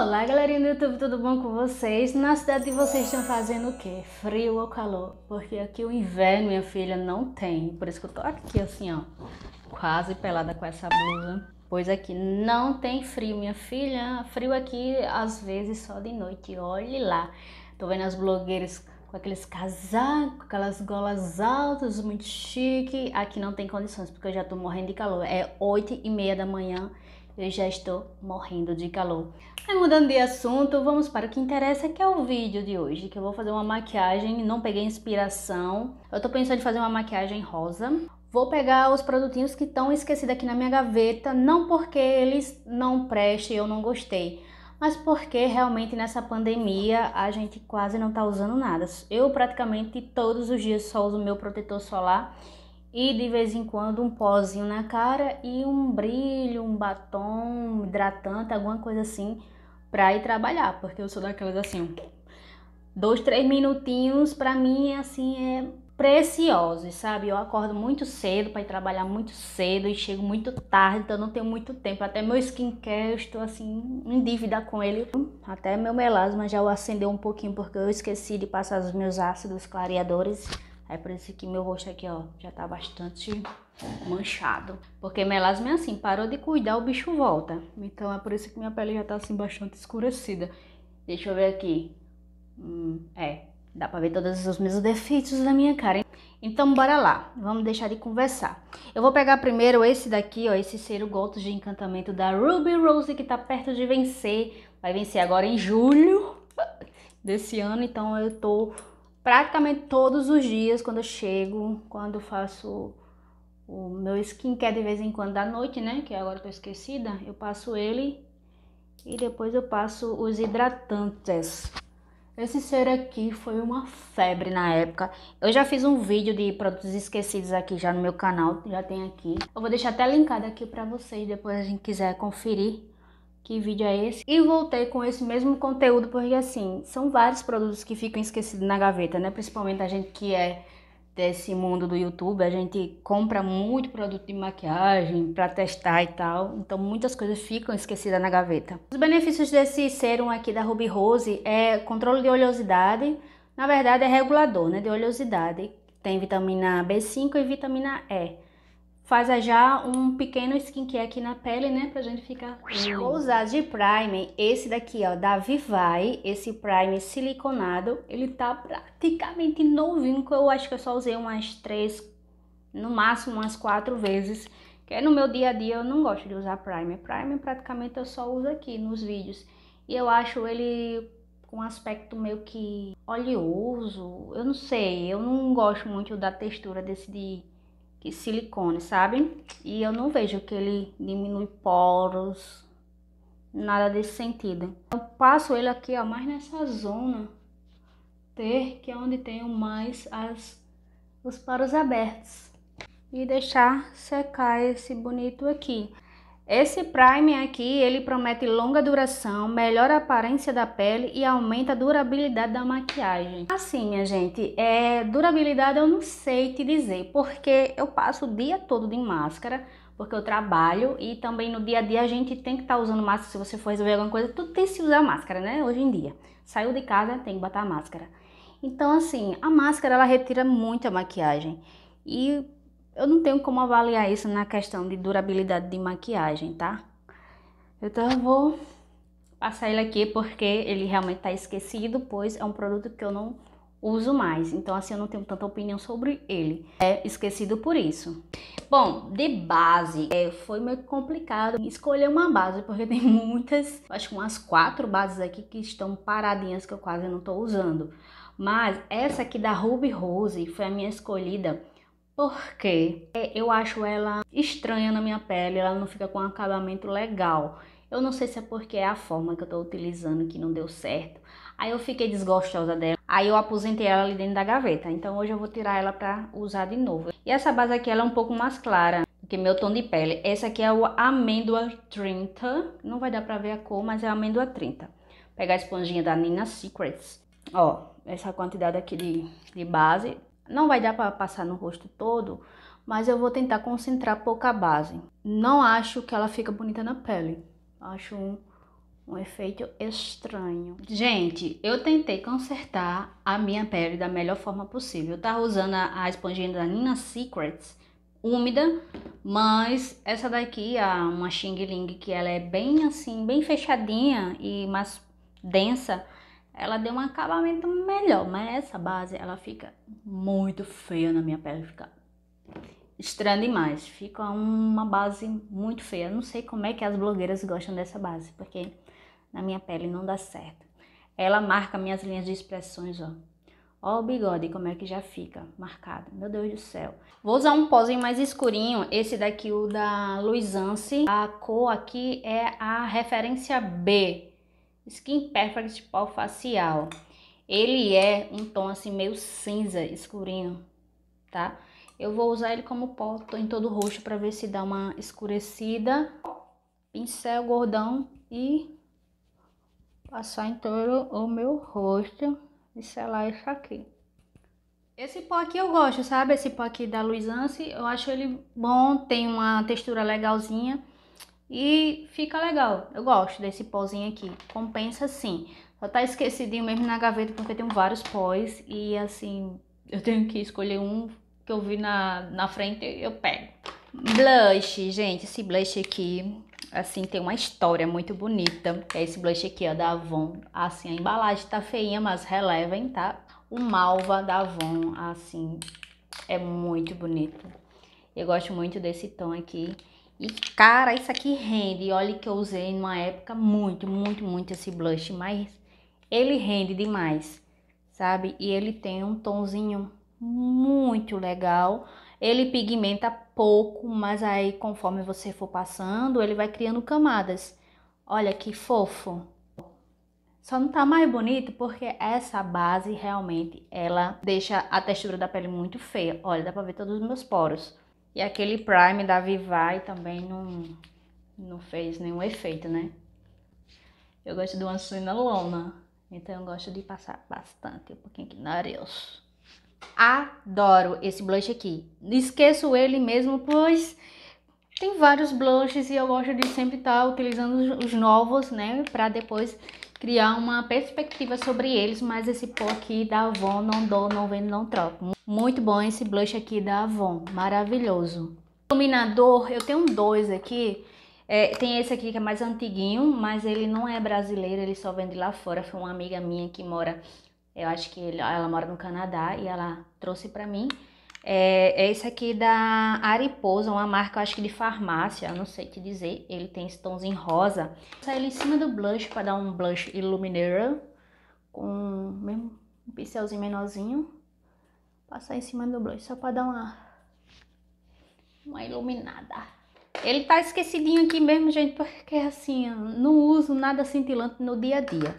Olá, galerinha do YouTube, tudo bom com vocês? Na cidade de vocês estão fazendo o quê? Frio ou calor? Porque aqui o inverno, minha filha, não tem. Por isso que eu tô aqui assim, ó, quase pelada com essa blusa. Pois aqui não tem frio, minha filha. Frio aqui, às vezes, só de noite. Olhe lá. Tô vendo as blogueiras com aqueles casacos, aquelas golas altas, muito chique. Aqui não tem condições, porque eu já tô morrendo de calor. É 8 e meia da manhã eu já estou morrendo de calor. Aí mudando de assunto, vamos para o que interessa, que é o vídeo de hoje, que eu vou fazer uma maquiagem, não peguei inspiração. Eu tô pensando em fazer uma maquiagem rosa. Vou pegar os produtinhos que estão esquecidos aqui na minha gaveta, não porque eles não prestem, eu não gostei, mas porque realmente nessa pandemia a gente quase não tá usando nada. Eu praticamente todos os dias só uso meu protetor solar e de vez em quando um pozinho na cara e um brilho, um batom, um hidratante, alguma coisa assim pra ir trabalhar, porque eu sou daquelas assim, dois, três minutinhos pra mim assim é preciosos, sabe? Eu acordo muito cedo para ir trabalhar muito cedo e chego muito tarde, então não tenho muito tempo. Até meu skincare eu estou assim em dívida com ele. Até meu melasma já o acendeu um pouquinho porque eu esqueci de passar os meus ácidos clareadores. Aí por isso que meu rosto aqui, ó, já tá bastante manchado. Porque melasma é assim, parou de cuidar, o bicho volta. Então é por isso que minha pele já tá assim bastante escurecida. Deixa eu ver aqui. Hum, é, dá pra ver todos os meus defeitos da minha cara. Hein? Então bora lá, vamos deixar de conversar. Eu vou pegar primeiro esse daqui, ó, esse cero gotos de encantamento da Ruby Rose que tá perto de vencer. Vai vencer agora em julho desse ano, então eu tô praticamente todos os dias quando eu chego, quando faço o meu skincare de vez em quando da noite, né? Que agora eu tô esquecida, eu passo ele e depois eu passo os hidratantes. Esse ser aqui foi uma febre na época. Eu já fiz um vídeo de produtos esquecidos aqui já no meu canal, já tem aqui. Eu vou deixar até linkado aqui para vocês, depois a gente quiser conferir que vídeo é esse? E voltei com esse mesmo conteúdo, porque assim, são vários produtos que ficam esquecidos na gaveta, né? Principalmente a gente que é desse mundo do YouTube, a gente compra muito produto de maquiagem para testar e tal, então muitas coisas ficam esquecidas na gaveta. Os benefícios desse serum aqui da Ruby Rose é controle de oleosidade, na verdade é regulador, né, de oleosidade, tem vitamina B5 e vitamina E faz já um pequeno skincare aqui na pele, né? Pra gente ficar... Vou usar de primer esse daqui, ó, da Vivai. Esse primer siliconado. Ele tá praticamente novinho, que eu acho que eu só usei umas três, no máximo umas quatro vezes. Que é no meu dia a dia eu não gosto de usar primer. Primer praticamente eu só uso aqui nos vídeos. E eu acho ele com um aspecto meio que oleoso. Eu não sei, eu não gosto muito da textura desse de que silicone, sabe? E eu não vejo que ele diminui poros, nada desse sentido. Eu passo ele aqui, ó, mais nessa zona T, que é onde tenho mais as, os poros abertos. E deixar secar esse bonito aqui. Esse primer aqui, ele promete longa duração, melhora a aparência da pele e aumenta a durabilidade da maquiagem. Assim, minha gente, é, durabilidade eu não sei te dizer, porque eu passo o dia todo de máscara, porque eu trabalho e também no dia a dia a gente tem que estar tá usando máscara, se você for resolver alguma coisa, tudo tem que se usar máscara, né? Hoje em dia. Saiu de casa, tem que botar máscara. Então, assim, a máscara, ela retira muito a maquiagem. E eu não tenho como avaliar isso na questão de durabilidade de maquiagem, tá? Então eu vou passar ele aqui porque ele realmente tá esquecido, pois é um produto que eu não uso mais. Então assim eu não tenho tanta opinião sobre ele. É esquecido por isso. Bom, de base, é, foi meio complicado escolher uma base, porque tem muitas, acho que umas quatro bases aqui que estão paradinhas que eu quase não tô usando. Mas essa aqui da Ruby Rose foi a minha escolhida porque é, eu acho ela estranha na minha pele, ela não fica com um acabamento legal. Eu não sei se é porque é a forma que eu tô utilizando que não deu certo. Aí eu fiquei desgostosa dela. Aí eu aposentei ela ali dentro da gaveta. Então hoje eu vou tirar ela pra usar de novo. E essa base aqui ela é um pouco mais clara que meu tom de pele. Essa aqui é o Amêndoa 30. Não vai dar pra ver a cor, mas é Amêndoa 30. Vou pegar a esponjinha da Nina Secrets. Ó, essa quantidade aqui de, de base não vai dar para passar no rosto todo, mas eu vou tentar concentrar pouca base. Não acho que ela fica bonita na pele. Acho um, um efeito estranho. Gente, eu tentei consertar a minha pele da melhor forma possível. Eu tava usando a, a esponjinha da Nina Secrets, úmida, mas essa daqui, a uma Xing Ling, que ela é bem assim, bem fechadinha e mais densa, ela deu um acabamento melhor, mas essa base ela fica muito feia na minha pele, fica estranha demais, fica uma base muito feia. não sei como é que as blogueiras gostam dessa base, porque na minha pele não dá certo. Ela marca minhas linhas de expressões, ó. Ó o bigode, como é que já fica marcado. Meu Deus do céu. Vou usar um pozinho mais escurinho. Esse daqui, o da Luisance. A cor aqui é a referência B. Skin Perfect Pó Facial. Ele é um tom assim meio cinza, escurinho, tá? Eu vou usar ele como pó em todo o rosto para ver se dá uma escurecida. Pincel gordão e passar em todo o meu rosto e selar isso aqui. Esse pó aqui eu gosto, sabe? Esse pó aqui da Luisance, eu acho ele bom, tem uma textura legalzinha. E fica legal, eu gosto desse pozinho aqui, compensa sim. Só tá esquecidinho mesmo na gaveta porque tem vários pós e assim, eu tenho que escolher um que eu vi na, na frente eu pego. Blush, gente, esse blush aqui, assim, tem uma história muito bonita. É esse blush aqui, ó, da Avon. Assim, a embalagem tá feinha, mas relevem, tá? O Malva da Avon, assim, é muito bonito. Eu gosto muito desse tom aqui. E cara, isso aqui rende. Olha que eu usei numa época muito, muito, muito esse blush, mas ele rende demais, sabe? E ele tem um tonzinho muito legal. Ele pigmenta pouco, mas aí conforme você for passando, ele vai criando camadas. Olha que fofo. Só não tá mais bonito porque essa base realmente ela deixa a textura da pele muito feia. Olha, dá pra ver todos os meus poros. E aquele Prime da Vivai também não, não fez nenhum efeito, né? Eu gosto de uma lona, então eu gosto de passar bastante, um pouquinho aqui é areia. Adoro esse blush aqui. Esqueço ele mesmo, pois tem vários blushes e eu gosto de sempre estar tá utilizando os novos, né? Pra depois criar uma perspectiva sobre eles, mas esse pó aqui da Avon não dou, não vendo, não troco. Muito bom esse blush aqui da Avon, maravilhoso. Iluminador, eu tenho dois aqui. É, tem esse aqui que é mais antiguinho, mas ele não é brasileiro, ele só vende lá fora. Foi uma amiga minha que mora, eu acho que ele, ela mora no Canadá e ela trouxe pra mim. É, é esse aqui da Ariposa, uma marca, eu acho que de farmácia, não sei te dizer. Ele tem esse tomzinho rosa. sai ele em cima do blush pra dar um blush iluminador com mesmo um pincelzinho menorzinho. Passar em cima do blush, só pra dar uma, uma iluminada. Ele tá esquecidinho aqui mesmo, gente, porque assim, não uso nada cintilante no dia a dia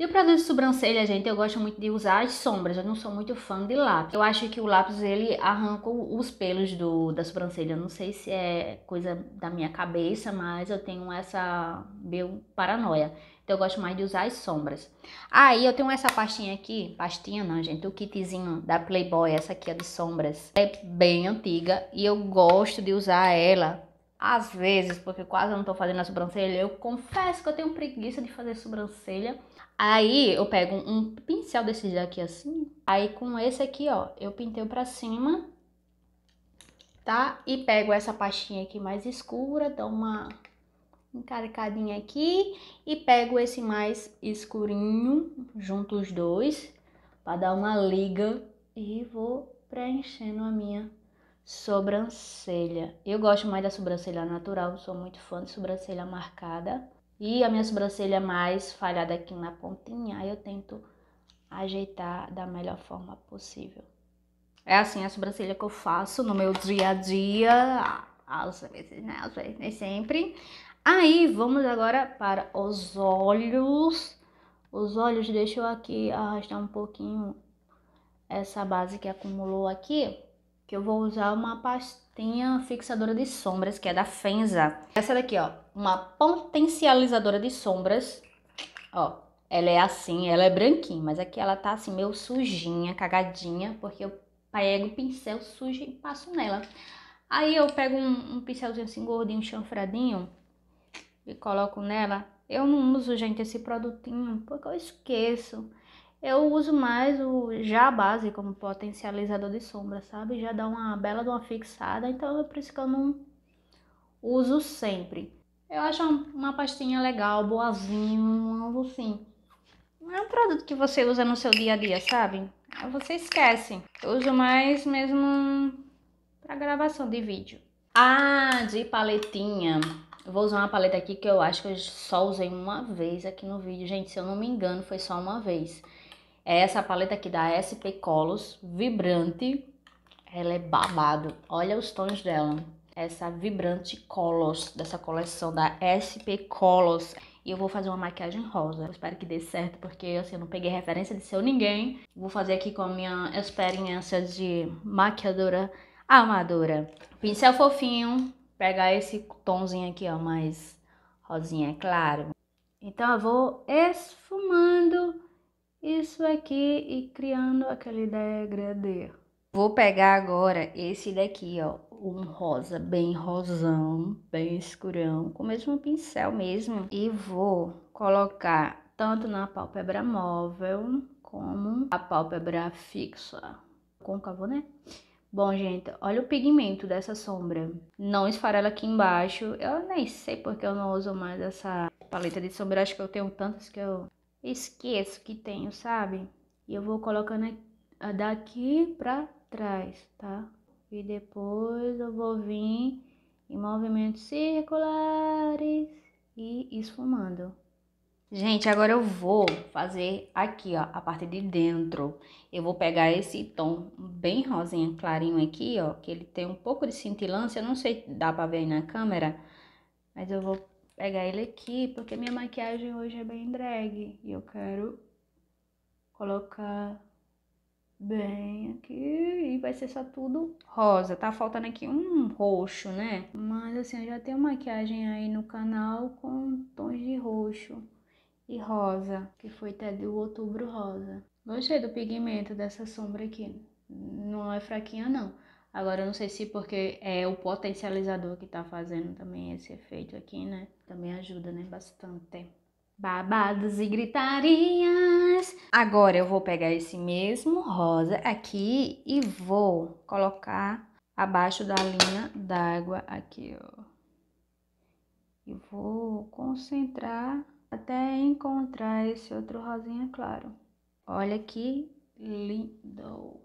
e o produto de sobrancelha, gente, eu gosto muito de usar as sombras. Eu não sou muito fã de lápis. Eu acho que o lápis, ele arranca os pelos do, da sobrancelha. Eu não sei se é coisa da minha cabeça, mas eu tenho essa meu paranoia. Então, eu gosto mais de usar as sombras. Aí, eu tenho essa pastinha aqui. Pastinha não, gente. O kitzinho da Playboy. Essa aqui é de sombras. É bem antiga e eu gosto de usar ela às vezes, porque quase eu não tô fazendo a sobrancelha, eu confesso que eu tenho preguiça de fazer sobrancelha. Aí eu pego um pincel desse daqui assim, aí com esse aqui, ó, eu pintei pra cima, tá? E pego essa pastinha aqui mais escura, dou uma encaricadinha aqui e pego esse mais escurinho junto os dois para dar uma liga e vou preenchendo a minha sobrancelha. Eu gosto mais da sobrancelha natural, sou muito fã de sobrancelha marcada. E a minha sobrancelha mais falhada aqui na pontinha, aí eu tento ajeitar da melhor forma possível. É assim a sobrancelha que eu faço no meu dia a dia, às vezes, né? Às vezes, nem sempre. Aí, vamos agora para os olhos. Os olhos, deixa eu aqui arrastar um pouquinho essa base que acumulou aqui, que eu vou usar uma pastinha fixadora de sombras, que é da Fenza. Essa daqui, ó, uma potencializadora de sombras. Ó, ela é assim, ela é branquinha, mas aqui ela tá assim meio sujinha, cagadinha, porque eu pego o pincel sujo e passo nela. Aí eu pego um, um pincelzinho assim gordinho, chanfradinho e coloco nela. Eu não uso, gente, esse produtinho porque eu esqueço. Eu uso mais o já a base como potencializador de sombra, sabe? Já dá uma bela de uma fixada, então é por isso que eu não uso sempre. Eu acho uma pastinha legal, boazinho, algo assim. Não é um produto que você usa no seu dia a dia, sabe? Você esquece. Eu uso mais mesmo para gravação de vídeo. Ah, de paletinha. Eu vou usar uma paleta aqui que eu acho que eu só usei uma vez aqui no vídeo. Gente, se eu não me engano, foi só uma vez. É essa paleta aqui da SP Colors, vibrante. Ela é babado. Olha os tons dela essa vibrante Colors, dessa coleção da SP Colors. E eu vou fazer uma maquiagem rosa. Eu espero que dê certo, porque assim, eu não peguei referência de seu ninguém. Vou fazer aqui com a minha experiência de maquiadora amadora. Pincel fofinho, pegar esse tomzinho aqui, ó, mais rosinha, é claro. Então eu vou esfumando isso aqui e criando aquele degradê. Vou pegar agora esse daqui, ó, um rosa bem rosão, bem escurão, com o mesmo pincel mesmo. E vou colocar tanto na pálpebra móvel como a pálpebra fixa. Côncavo, né? Bom, gente, olha o pigmento dessa sombra. Não esfarela aqui embaixo. Eu nem sei porque eu não uso mais essa paleta de sombra. Acho que eu tenho tantas que eu esqueço que tenho, sabe? E eu vou colocando daqui pra trás, tá? E depois eu vou vir em movimentos circulares e esfumando. Gente, agora eu vou fazer aqui, ó, a parte de dentro. Eu vou pegar esse tom bem rosinha, clarinho aqui, ó, que ele tem um pouco de cintilância, não sei se dá pra ver aí na câmera, mas eu vou pegar ele aqui, porque minha maquiagem hoje é bem drag, e eu quero colocar bem aqui e vai ser só tudo rosa. Tá faltando aqui um roxo, né? Mas assim, eu já tenho maquiagem aí no canal com tons de roxo e rosa, que foi até do outubro rosa. Gostei do pigmento dessa sombra aqui. Não é fraquinha não. Agora eu não sei se porque é o potencializador que tá fazendo também esse efeito aqui, né? Também ajuda, né, bastante. Babados e gritarias. Agora eu vou pegar esse mesmo rosa aqui e vou colocar abaixo da linha d'água aqui, ó. E vou concentrar até encontrar esse outro rosinha claro. Olha que lindo.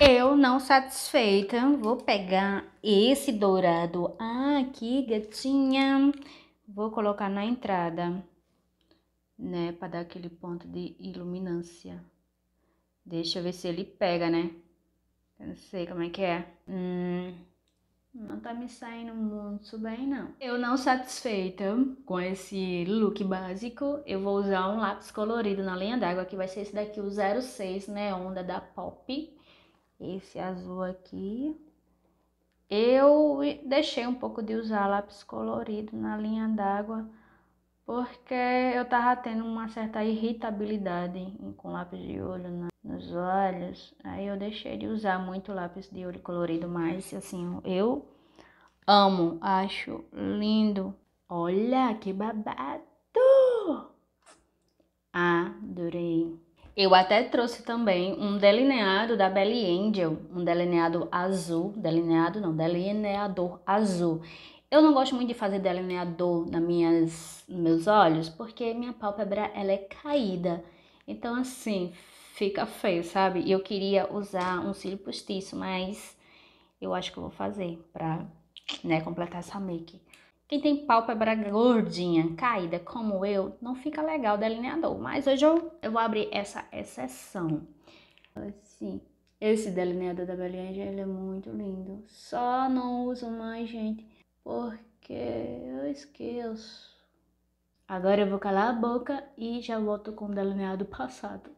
Eu não satisfeita, vou pegar esse dourado aqui, gatinha. Vou colocar na entrada né? Para dar aquele ponto de iluminância. Deixa eu ver se ele pega, né? Eu não sei como é que é. Hum, não tá me saindo muito bem, não. Eu não satisfeita com esse look básico, eu vou usar um lápis colorido na linha d'água, que vai ser esse daqui, o 06, né? Onda da Pop. Esse azul aqui. Eu deixei um pouco de usar lápis colorido na linha d'água porque eu tava tendo uma certa irritabilidade com lápis de olho na, nos olhos. Aí eu deixei de usar muito lápis de olho colorido, mas assim, eu amo, acho lindo. Olha que babado! Adorei. Eu até trouxe também um delineado da Belly Angel, um delineado azul, delineado não, delineador azul. Eu não gosto muito de fazer delineador nas minhas, nos meus olhos, porque minha pálpebra ela é caída. Então, assim, fica feio, sabe? E eu queria usar um cílio postiço, mas eu acho que eu vou fazer pra, né, completar essa make. Quem tem pálpebra gordinha, caída, como eu, não fica legal o delineador. Mas hoje eu, eu vou abrir essa exceção. Assim, esse delineador da Beliage, ele é muito lindo. Só não uso mais, gente porque eu esqueço. Agora eu vou calar a boca e já volto com o delineado passado.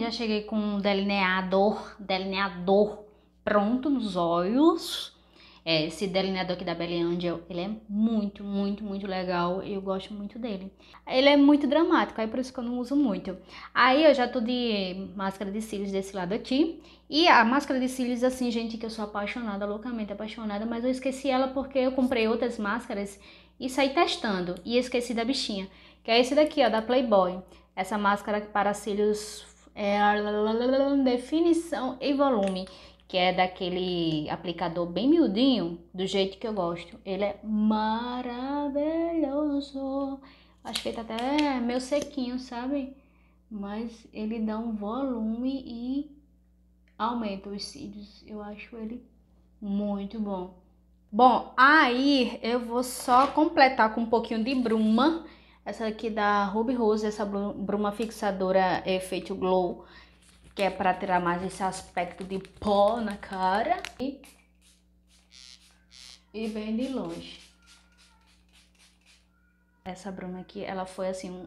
Já cheguei com o delineador, delineador pronto nos olhos. É, esse delineador aqui da Belly Angel, ele é muito, muito, muito legal. Eu gosto muito dele. Ele é muito dramático, aí por isso que eu não uso muito. Aí eu já tô de máscara de cílios desse lado aqui. E a máscara de cílios, assim, gente, que eu sou apaixonada, loucamente apaixonada, mas eu esqueci ela porque eu comprei outras máscaras e saí testando. E esqueci da bichinha, que é esse daqui, ó, da Playboy. Essa máscara para cílios é definição e volume, que é daquele aplicador bem miudinho, do jeito que eu gosto. Ele é maravilhoso. Acho que ele tá até meio sequinho, sabe? Mas ele dá um volume e aumenta os cílios. Eu acho ele muito bom. Bom, aí eu vou só completar com um pouquinho de bruma. Essa aqui da Ruby Rose, essa bruma fixadora efeito glow que é para tirar mais esse aspecto de pó na cara e, e bem de longe. Essa bruma aqui, ela foi assim um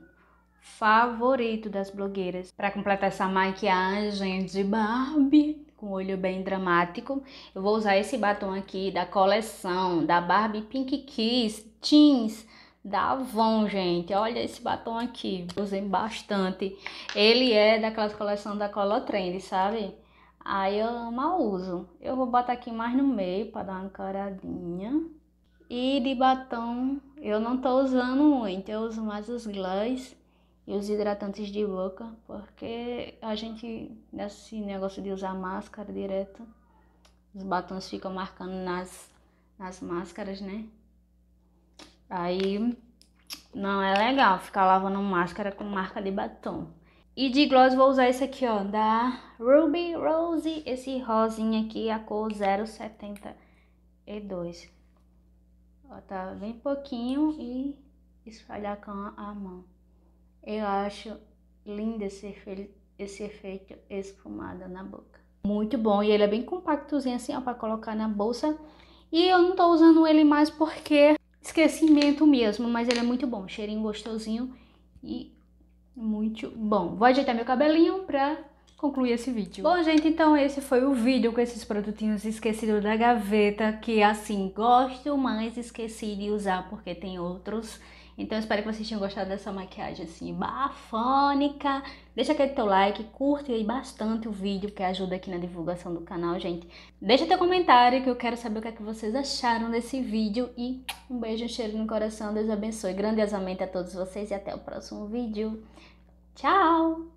favorito das blogueiras. Para completar essa maquiagem de Barbie, com olho bem dramático, eu vou usar esse batom aqui da coleção da Barbie Pink Kiss Jeans da Avon, gente. Olha esse batom aqui, usei bastante. Ele é daquelas coleção da Color Trend, sabe? Aí eu mal uso. Eu vou botar aqui mais no meio para dar uma encaradinha. E de batom eu não tô usando muito, eu uso mais os glass e os hidratantes de boca, porque a gente, nesse negócio de usar máscara direto, os batons ficam marcando nas, nas máscaras, né? Aí não é legal ficar lavando máscara com marca de batom. E de gloss vou usar esse aqui, ó, da Ruby Rose, esse rosinha aqui, a cor 072. Ó, tá bem pouquinho e espalhar com a mão. Eu acho lindo esse efeito, esse efeito esfumado na boca. Muito bom, e ele é bem compactozinho assim, ó, pra colocar na bolsa. E eu não tô usando ele mais porque esquecimento mesmo, mas ele é muito bom, cheirinho gostosinho e muito bom. Vou ajeitar meu cabelinho pra concluir esse vídeo. Bom, gente, então esse foi o vídeo com esses produtinhos esquecidos da gaveta, que assim, gosto, mas esqueci de usar porque tem outros então espero que vocês tenham gostado dessa maquiagem assim bafônica. Deixa aquele teu like, curte aí bastante o vídeo que ajuda aqui na divulgação do canal, gente. Deixa teu comentário que eu quero saber o que é que vocês acharam desse vídeo e um beijo, um cheiro no coração. Deus abençoe grandiosamente a todos vocês e até o próximo vídeo. Tchau!